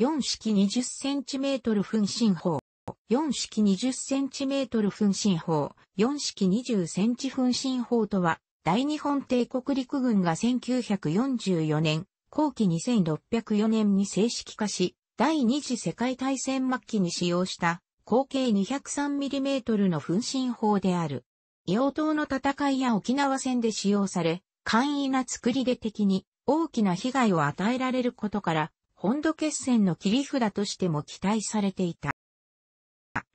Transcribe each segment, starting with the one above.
4式 20cm 噴進砲、4式 20cm 噴進砲、4式 20cm 噴進砲とは、大日本帝国陸軍が1944年、後期2604年に正式化し、第二次世界大戦末期に使用した、口径 203mm の噴進砲である。洋刀島の戦いや沖縄戦で使用され、簡易な作りで敵に大きな被害を与えられることから、本土決戦の切り札としても期待されていた。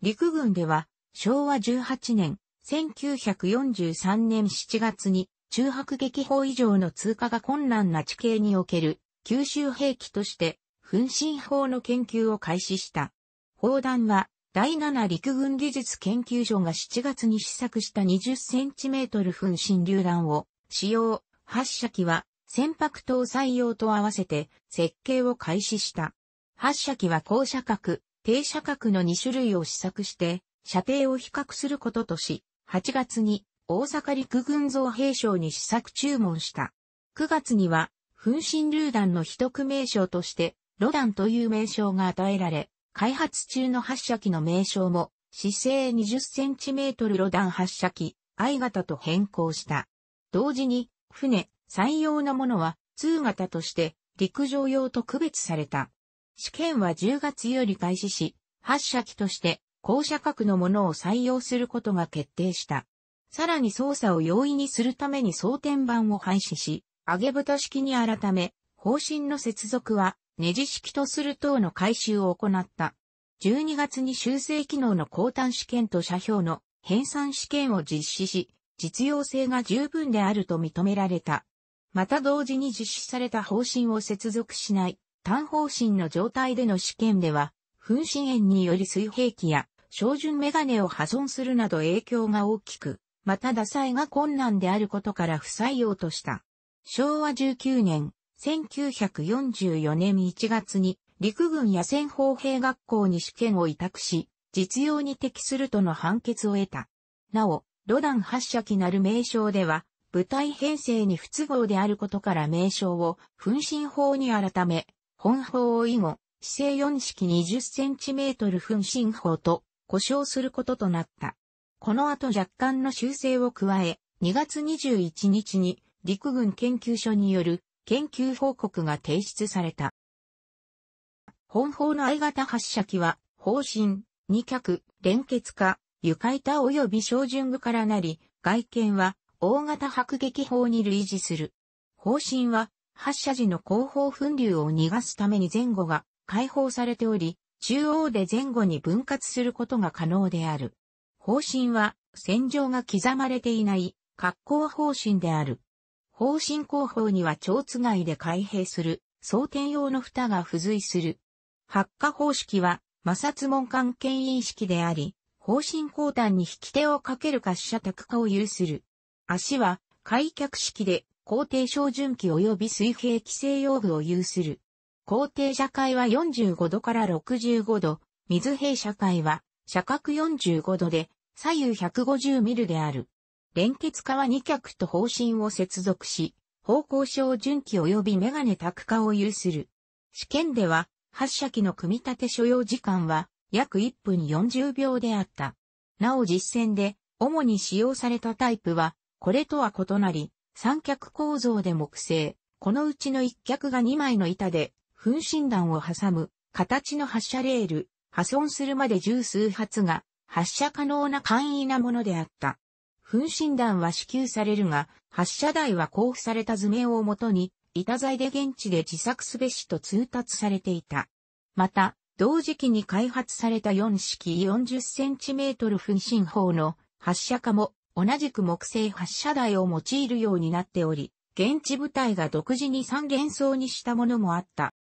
陸軍では、昭和18年、1943年7月に、中白撃砲以上の通過が困難な地形における、九州兵器として、噴進砲の研究を開始した。砲弾は、第7陸軍技術研究所が7月に試作した2 0トル噴進榴弾を使用、発射機は船舶搭載用と合わせて設計を開始した。発射機は高射角、低射角の2種類を試作して、射程を比較することとし、8月に大阪陸軍造兵省に試作注文した。9月には、噴進榴弾の秘匿名称として、ロダンという名称が与えられ、開発中の発射機の名称も、姿勢 20cm ロダン発射機、I 型と変更した。同時に、船、採用のものは通型として陸上用と区別された。試験は10月より開始し、発射機として高射角のものを採用することが決定した。さらに操作を容易にするために装填板を廃止し、揚げ蓋式に改め、方針の接続はネジ式とする等の改修を行った。12月に修正機能の交端試験と車標の編纂試験を実施し、実用性が十分であると認められた。また同時に実施された方針を接続しない単方針の状態での試験では、噴疹炎により水平器や照準メガネを破損するなど影響が大きく、また打載が困難であることから不採用とした。昭和19年、1944年1月に陸軍野戦砲兵学校に試験を委託し、実用に適するとの判決を得た。なお、ロダン発射機なる名称では、部隊編成に不都合であることから名称を、噴進法に改め、本法を以後、姿勢4式2 0センチメートル噴進法と、故障することとなった。この後若干の修正を加え、2月21日に陸軍研究所による研究報告が提出された。本法の相型発射機は、方針、二脚、連結化、床板及び小順具からなり、外見は大型迫撃砲に類似する。方針は発射時の後方噴流を逃がすために前後が解放されており、中央で前後に分割することが可能である。方針は戦場が刻まれていない格好方針である。方針後方には蝶つ外で開閉する装填用の蓋が付随する。発火方式は摩擦門間牽引式であり、方針後端に引き手をかける滑車卓化を有する。足は、開脚式で、皇帝照準器及び水平規制用具を有する。皇帝社会は45度から65度、水平社会は、社角45度で、左右150ミルである。連結化は2脚と方針を接続し、方向照準器及びメガネ卓化を有する。試験では、発射機の組み立て所要時間は、約1分40秒であった。なお実践で、主に使用されたタイプは、これとは異なり、三脚構造で木製、このうちの一脚が2枚の板で、噴信弾を挟む、形の発射レール、破損するまで十数発が、発射可能な簡易なものであった。噴信弾は支給されるが、発射台は交付された図面をもとに、板材で現地で自作すべしと通達されていた。また、同時期に開発された4式40センチメートル噴信砲の発射化も同じく木製発射台を用いるようになっており、現地部隊が独自に三元装にしたものもあった。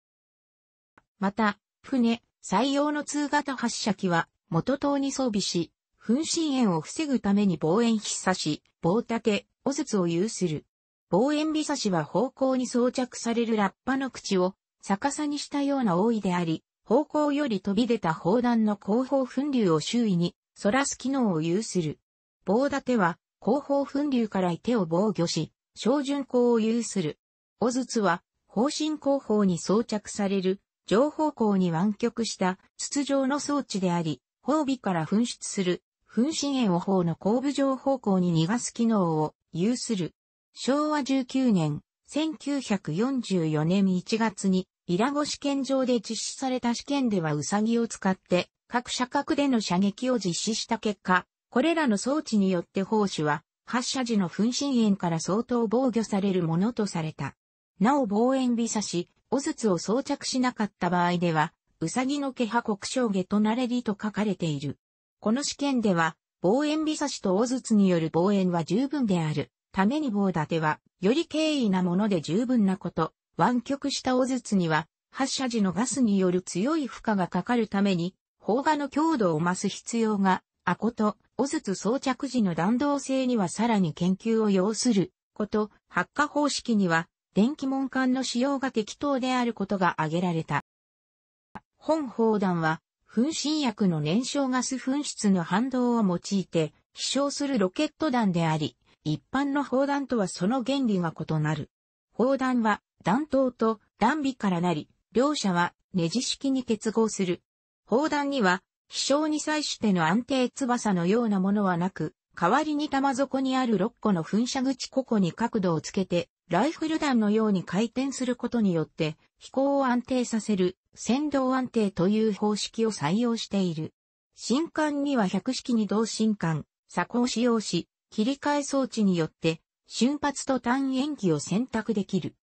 また、船、採用の通型発射機は、元島に装備し、噴進炎を防ぐために望遠必差し、棒立尾筒を有する。望遠美差しは方向に装着されるラッパの口を逆さにしたような覆いであり、方向より飛び出た砲弾の後方噴流を周囲に反らす機能を有する。棒立ては、後方噴流からいてを防御し、照準光を有する。お筒は、方針後方に装着される、上方向に湾曲した筒状の装置であり、砲尾から噴出する、噴進炎を砲の後部上方向に逃がす機能を有する。昭和19年、1944年1月に、イラゴ試験場で実施された試験ではウサギを使って、各射角での射撃を実施した結果、これらの装置によって砲手は、発射時の噴身炎から相当防御されるものとされた。なお防炎微差し、お筒を装着しなかった場合では、うさぎの毛羽国章下となれりと書かれている。この試験では、防炎微差しとお筒による防炎は十分である。ために棒立ては、より軽易なもので十分なこと。湾曲したお筒には、発射時のガスによる強い負荷がかかるために、砲画の強度を増す必要が、あことおずつ装着時の弾道性にはさらに研究を要すること、発火方式には電気門管の使用が適当であることが挙げられた。本砲弾は、噴進薬の燃焼ガス噴出の反動を用いて、飛翔するロケット弾であり、一般の砲弾とはその原理が異なる。砲弾は弾頭と弾尾からなり、両者はネジ式に結合する。砲弾には飛翔に際しての安定翼のようなものはなく、代わりに玉底にある6個の噴射口個々に角度をつけて、ライフル弾のように回転することによって、飛行を安定させる、先導安定という方式を採用している。新艦には百式に同新艦、鎖行使用し、切り替え装置によって、瞬発と単延期を選択できる。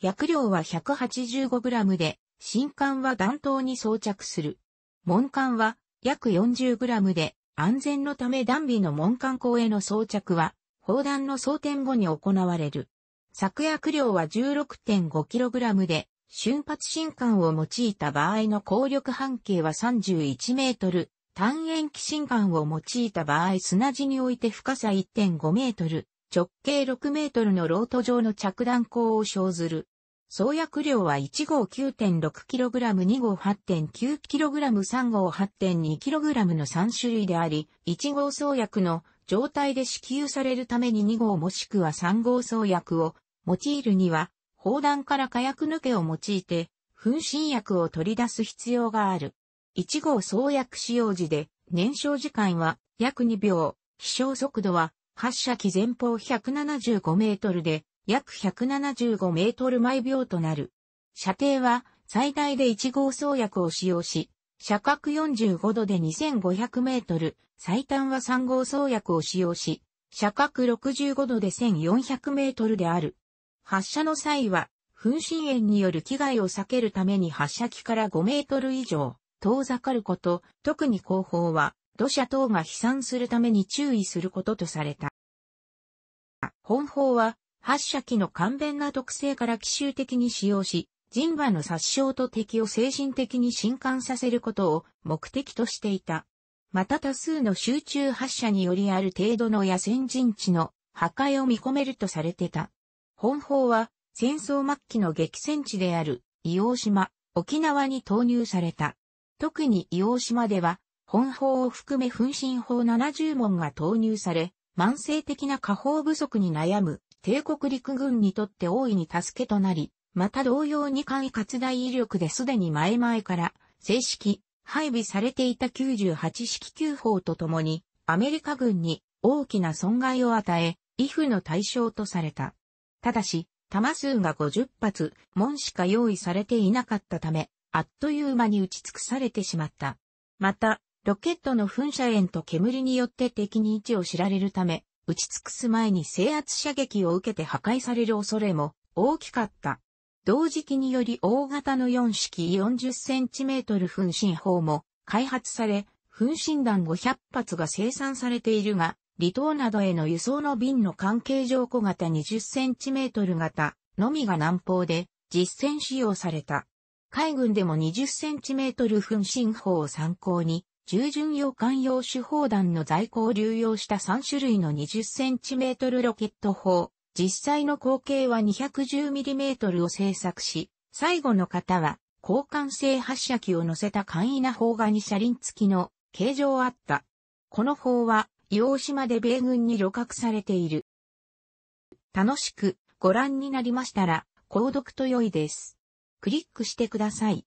薬量は 185g で、新艦は弾頭に装着する。門艦は約 40g で、安全のためダンビの門間口への装着は、砲弾の装填後に行われる。作薬量は 16.5kg で、瞬発進管を用いた場合の効力半径は31メートル、単円気進管を用いた場合砂地において深さ1.5メートル、直径6メートルのロート状の着弾口を生ずる。創薬量は1号 9.6kg、2号 8.9kg、3号 8.2kg の3種類であり、1号創薬の状態で支給されるために2号もしくは3号創薬を用いるには、砲弾から火薬抜けを用いて、噴身薬を取り出す必要がある。1号創薬使用時で、燃焼時間は約2秒、飛翔速度は発射機前方175メートルで、約175メートル毎秒となる。射程は最大で1号創薬を使用し、射角45度で2500メートル、最短は3号創薬を使用し、射角65度で1400メートルである。発射の際は、噴進炎による危害を避けるために発射機から5メートル以上、遠ざかること、特に後方は、土砂等が飛散するために注意することとされた。本法は、発射機の簡便な特性から奇襲的に使用し、人馬の殺傷と敵を精神的に震撼させることを目的としていた。また多数の集中発射によりある程度の野戦陣地の破壊を見込めるとされてた。本砲は戦争末期の激戦地である硫黄島、沖縄に投入された。特に硫黄島では本砲を含め噴身砲70門が投入され、慢性的な火砲不足に悩む帝国陸軍にとって大いに助けとなり、また同様に簡易大威力ですでに前々から正式配備されていた98式急砲とともにアメリカ軍に大きな損害を与え、威風の対象とされた。ただし、弾数が50発、門しか用意されていなかったため、あっという間に打ち尽くされてしまった。また、ロケットの噴射煙と煙によって敵に位置を知られるため、打ち尽くす前に制圧射撃を受けて破壊される恐れも大きかった。同時期により大型の4式 40cm 噴進砲も開発され、噴進弾500発が生産されているが、離島などへの輸送の便の関係上小型 20cm 型のみが南方で実戦使用された。海軍でも 20cm 噴進砲を参考に従順用艦用手砲弾の在庫を流用した3種類の 20cm ロケット砲。実際の口径は 210mm を製作し、最後の方は交換性発射機を乗せた簡易な砲が2車輪付きの形状あった。この砲は、洋島で米軍に旅客されている。楽しくご覧になりましたら、購読と良いです。クリックしてください。